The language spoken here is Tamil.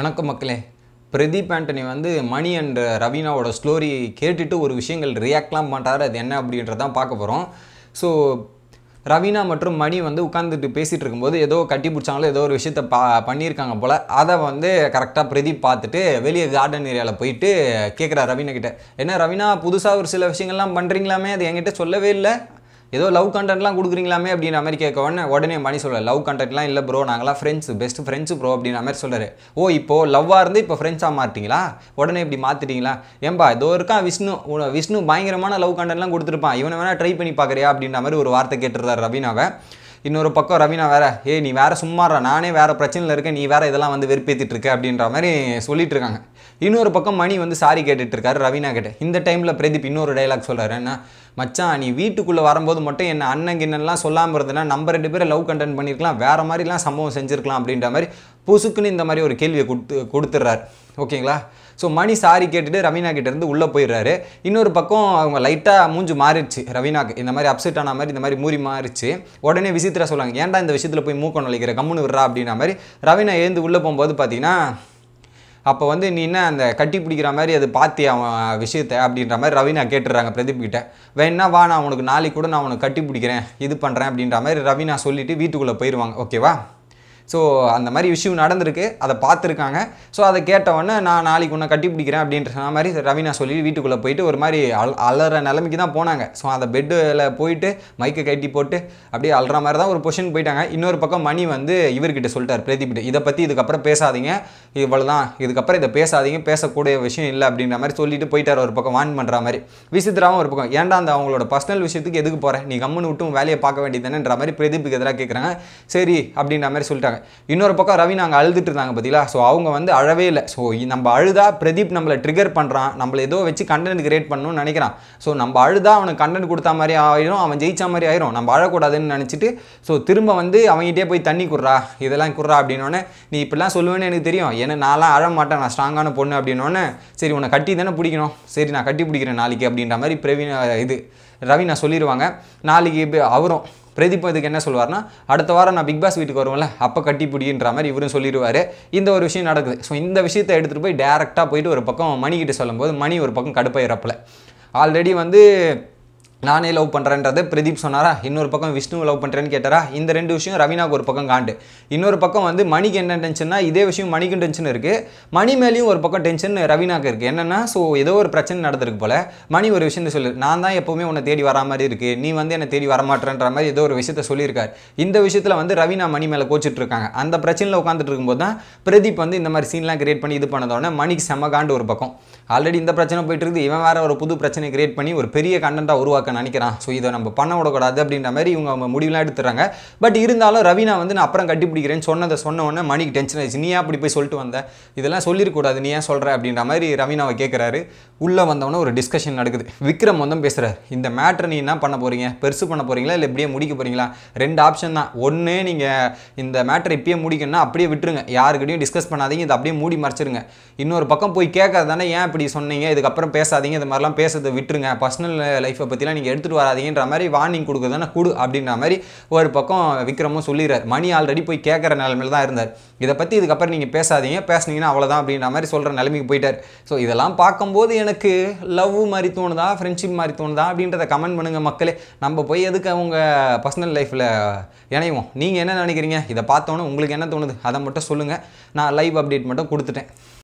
வணக்கம் மக்களே பிரதீப் ஆண்டனி வந்து மணி அண்ட் ரவீனாவோட ஸ்டோரி கேட்டுட்டு ஒரு விஷயங்கள் ரியாக்ட்லாம் பண்ணுறாரு அது என்ன அப்படின்றதான் பார்க்க போகிறோம் ஸோ ரவீனா மற்றும் மணி வந்து உட்காந்துட்டு பேசிகிட்டு இருக்கும்போது ஏதோ கட்டி பிடிச்சாங்களோ ஏதோ ஒரு விஷயத்த பா பண்ணியிருக்காங்க போல் அதை வந்து கரெக்டாக பிரதீப் பார்த்துட்டு வெளியே கார்டன் ஏரியாவில் போயிட்டு கேட்குறா ரவீனா கிட்ட ஏன்னா ரவீனா புதுசாக ஒரு சில விஷயங்கள்லாம் பண்ணுறீங்களாமே அது என்கிட்ட சொல்லவே இல்லை ஏதோ லவ் கண்டென்ட்லாம் கொடுக்குறீங்களாமே அப்படின்னு அமெரிக்க கேட்க உடனே மணி சொல்கிறார் லவ் கண்டென்ட்லாம் இல்லை ப்ரோ நாங்களாம் ஃப்ரெண்ட்ஸு பெஸ்ட் ஃப்ரெண்ட்ஸு ப்ரோ அப்படின்னு மாதிரி சொல்கிறார் ஓ இப்போ லவ்வாக இருந்து இப்போ ஃப்ரெண்ட்ஸாக மாட்டிங்களா உடனே இப்படி மாற்றிட்டீங்களா ஏன்பா ஏதோ இருக்கா விஷ்ணு விஷ்ணு பயங்கரமான லவ் கண்டென்ட்லாம் கொடுத்துருப்பான் இவனை வேணால் ட்ரை பண்ணி பார்க்குறியா அப்படின்ற மாதிரி ஒரு வார்த்தை கேட்டுருந்தார் ரவினாவை இன்னொரு பக்கம் ரவீனா வேற ஏ நீ வேற சும்மாறா நானே வேற பிரச்சனையில் இருக்கேன் நீ வேற இதெல்லாம் வந்து வெறுப்பேற்றிட்டு இருக்க அப்படின்ற மாதிரி சொல்லிட்டு இருக்காங்க இன்னொரு பக்கம் மணி வந்து சாரி கேட்டுட்டு இருக்காரு ரவீனா கிட்ட இந்த டைமில் பிரதீப் இன்னொரு டைலாக் சொல்றாரு என்ன மச்சான் நீ வீட்டுக்குள்ளே வரும்போது மட்டும் என்ன அண்ணன் கிண்ணன்லாம் சொல்லாமல் இருந்ததுன்னா நம்ம ரெண்டு பேரும் லவ் கண்டென்ட் பண்ணியிருக்கலாம் வேற மாதிரிலாம் சம்பவம் செஞ்சுருக்கலாம் அப்படின்ற மாதிரி புசுக்குன்னு இந்த மாதிரி ஒரு கேள்வியை கொடுத்து கொடுத்துட்றாரு ஓகேங்களா ஸோ மணி சாரி கேட்டுட்டு ரவீனா கிட்டேருந்து உள்ளே போயிடுறாரு இன்னொரு பக்கம் அவங்க லைட்டாக மூஞ்சு மாறிடுச்சு ரவீனாக்கு இந்த மாதிரி அப்செட் ஆன மாதிரி இந்த மாதிரி மூறி மாறிடுச்சு உடனே விசித்திரா சொல்லுவாங்க ஏன்டா இந்த விஷயத்தில் போய் மூக்கம் நுழைக்கிற கம்முன்னு விடுறா அப்படின்ற மாதிரி ரவீனா எழுந்து உள்ளே போகும்போது பார்த்தீங்கன்னா அப்போ வந்து நீ என்ன அந்த கட்டி பிடிக்கிற மாதிரி அது பார்த்தி அவன் விஷயத்த அப்படின்ற மாதிரி ரவீனா கேட்டுடுறாங்க பிரதீப் கிட்ட வேணா வா நான் உனக்கு நாளைக்கு கூட நான் உனக்கு கட்டி பிடிக்கிறேன் இது பண்ணுறேன் அப்படின்ற மாதிரி ரவீனா சொல்லிவிட்டு வீட்டுக்குள்ளே போயிடுவாங்க ஓகேவா ஸோ அந்த மாதிரி விஷயம் நடந்திருக்கு அதை பார்த்துருக்காங்க ஸோ அதை கேட்டவொடனே நான் நாளைக்கு ஒன்று கட்டி பிடிக்கிறேன் அப்படின்ற சொன்ன மாதிரி ரவினா சொல்லி வீட்டுக்குள்ளே போயிட்டு ஒரு மாதிரி அல் அலற நிலைமைக்கு தான் போனாங்க ஸோ அந்த பெட்டில் போயிட்டு மைக்கை கட்டி போட்டு அப்படியே அல்ற மாதிரி தான் ஒரு பொஷன் போயிட்டாங்க இன்னொரு பக்கம் மணி வந்து இவர்கிட்ட சொல்லிட்டார் பிரதீப்ட்டு இதை பற்றி இதுக்கப்புறம் பேசாதீங்க இவ்வளோ தான் இதுக்கப்புறம் இதை பேசாதீங்க பேசக்கூடிய விஷயம் இல்லை அப்படின்ற மாதிரி சொல்லிட்டு போயிட்டார் ஒரு பக்கம் வான் பண்ணுற மாதிரி விசித்திராவும் ஒரு பக்கம் ஏன்டா அந்த அவங்களோட பர்சனல் விஷயத்துக்கு எதுக்கு போகிறேன் நீ கம்முன்னு விட்டும் வேலையை பார்க்க வேண்டியதுன்னுன்ற மாதிரி பிரதீப்புக்கு எதிராக கேட்குறாங்க சரி அப்படின்ற மாதிரி சொல்லிட்டாங்க இன்னொரு பக்கம் ரவி நாங்கள் அழுதுட்டு இருந்தாங்க பார்த்தீங்களா ஸோ அவங்க வந்து அழவே இல்லை ஸோ நம்ம அழுதா பிரதீப் நம்மளை ட்ரிகர் பண்ணுறான் நம்மளை ஏதோ வச்சு கண்டென்ட் கிரியேட் பண்ணணும்னு நினைக்கிறான் ஸோ நம்ம அழுதா அவனுக்கு கண்டென்ட் கொடுத்த மாதிரி ஆயிரும் அவன் ஜெயிச்சா மாதிரி ஆயிரும் நம்ம அழக்கூடாதுன்னு நினச்சிட்டு ஸோ திரும்ப வந்து அவங்ககிட்டே போய் தண்ணி குடுறா இதெல்லாம் குடுறா அப்படின்னோடனே நீ இப்படிலாம் சொல்லுவேன்னு எனக்கு தெரியும் ஏன்னா நான்லாம் அழ மாட்டேன் நான் ஸ்ட்ராங்கான பொண்ணு அப்படின்னோடனே சரி உன்னை கட்டி தானே பிடிக்கணும் சரி நான் கட்டி பிடிக்கிறேன் நாளைக்கு அப்படின்ற மாதிரி பிரவீன இது ரவினா சொல்லிடுவாங்க நாளைக்கு அவரும் பிரதீப் இதுக்கு என்ன சொல்லுவார்னா அடுத்த வாரம் நான் பிக் பாஸ் வீட்டுக்கு வருவோம்ல அப்போ கட்டி பிடின்ற மாதிரி இவரும் சொல்லிடுவார் இந்த ஒரு விஷயம் நடக்குது ஸோ இந்த விஷயத்தை எடுத்துகிட்டு போய் டேரெக்டாக போயிட்டு ஒரு பக்கம் மணிக்கிட்ட சொல்லும்போது மணி ஒரு பக்கம் கடுப்பாயிரப்பில் ஆல்ரெடி வந்து நானே லவ் பண்ணுறேன்றது பிரதீப் சொன்னாரா இன்னொரு பக்கம் விஷ்ணு லவ் பண்ணுறேன்னு கேட்டாரா இந்த ரெண்டு விஷயம் ரவீனாக்கு ஒரு பக்கம் காண்டு இன்னொரு பக்கம் வந்து மணிக்கு என்ன டென்ஷன்னா இதே விஷயம் மணிக்கும் டென்ஷன் இருக்குது மணி மேலேயும் ஒரு பக்கம் டென்ஷன் ரவினாக்கு இருக்குது என்னென்னா ஸோ ஏதோ ஒரு பிரச்சனை நடந்திருக்கு போல் மணி ஒரு விஷயத்த சொல்லு நான் தான் எப்போவுமே உன்னை தேடி வரா மாதிரி இருக்குது நீ வந்து என்னை தேடி வரமாட்டேன்ற மாதிரி ஏதோ ஒரு விஷயத்த சொல்லியிருக்காரு இந்த விஷயத்தில் வந்து ரவினா மணி மேலே கோச்சிட்டு இருக்காங்க அந்த பிரச்சனையில் உட்காந்துட்டு இருக்கும்போது தான் பிரதீப் வந்து இந்த மாதிரி சீன்லாம் கிரியேட் பண்ணி இது பண்ணதோடனே மணிக்கு செம்ம காண்டு ஒரு பக்கம் ஆல்ரெடி இந்த பிரச்சனை போயிட்டு இருக்குது இவன் வேறு ஒரு புது பிரச்சனை கிரியேட் பண்ணி ஒரு பெரிய கண்டென்ட்டாக உருவாக்க உருவாக்க நினைக்கிறான் ஸோ இதை நம்ம பண்ண விடக்கூடாது அப்படின்ற மாதிரி இவங்க அவங்க முடிவுலாம் எடுத்துறாங்க பட் இருந்தாலும் ரவினா வந்து நான் அப்புறம் கட்டிப்பிடிக்கிறேன்னு சொன்னதை சொன்ன உடனே மணிக்கு டென்ஷன் ஆயிடுச்சு நீ அப்படி போய் சொல்லிட்டு வந்த இதெல்லாம் சொல்லிருக்கூடாது நீ ஏன் சொல்கிற அப்படின்ற மாதிரி ரவினாவை கேட்குறாரு உள்ளே வந்தவொடனே ஒரு டிஸ்கஷன் நடக்குது விக்ரம் வந்து பேசுகிறார் இந்த மேட்ரு நீ என்ன பண்ண போகிறீங்க பெருசு பண்ண போகிறீங்களா இல்லை இப்படியே முடிக்க போகிறீங்களா ரெண்டு ஆப்ஷன் தான் ஒன்று நீங்கள் இந்த மேட்ரை இப்பயே முடிக்கணும்னா அப்படியே விட்டுருங்க யாருக்கிட்டையும் டிஸ்கஸ் பண்ணாதீங்க இதை அப்படியே மூடி மறைச்சிருங்க இன்னொரு பக்கம் போய் கேட்காதானே ஏன் இப்படி சொன்னீங்க இதுக்கப்புறம் பேசாதீங்க இது மாதிரிலாம் பேசுறதை விட்டுருங்க பர்சனல் லைஃப்பை பற்றிலாம் நீங்கள் எடுத்துகிட்டு வராதிங்கிற மாதிரி வார்னிங் கொடுக்குறதுனா கொடு அப்படின்ற மாதிரி ஒரு பக்கம் விக்ரமும் சொல்லிடுறார் மணி ஆல்ரெடி போய் கேட்குற நிலமையில தான் இருந்தார் இதை பற்றி இதுக்கப்புறம் நீங்கள் பேசாதீங்க பேசுனீங்கன்னா அவ்வளோதான் அப்படின்ற மாதிரி சொல்கிற நிலைமைக்கு போயிட்டார் ஸோ இதெல்லாம் பார்க்கும்போது எனக்கு லவ் மாதிரி தோணுதா ஃப்ரெண்ட்ஷிப் மாதிரி தோணுதா அப்படின்றத கமெண்ட் பண்ணுங்கள் மக்களே நம்ம போய் எதுக்கு அவங்க பர்சனல் லைஃப்பில் இணைவோம் நீங்கள் என்ன நினைக்கிறீங்க இதை பார்த்தோன்னே உங்களுக்கு என்ன தோணுது அதை மட்டும் சொல்லுங்கள் நான் லைவ் அப்டேட் மட்டும் கொடுத்துட்டேன்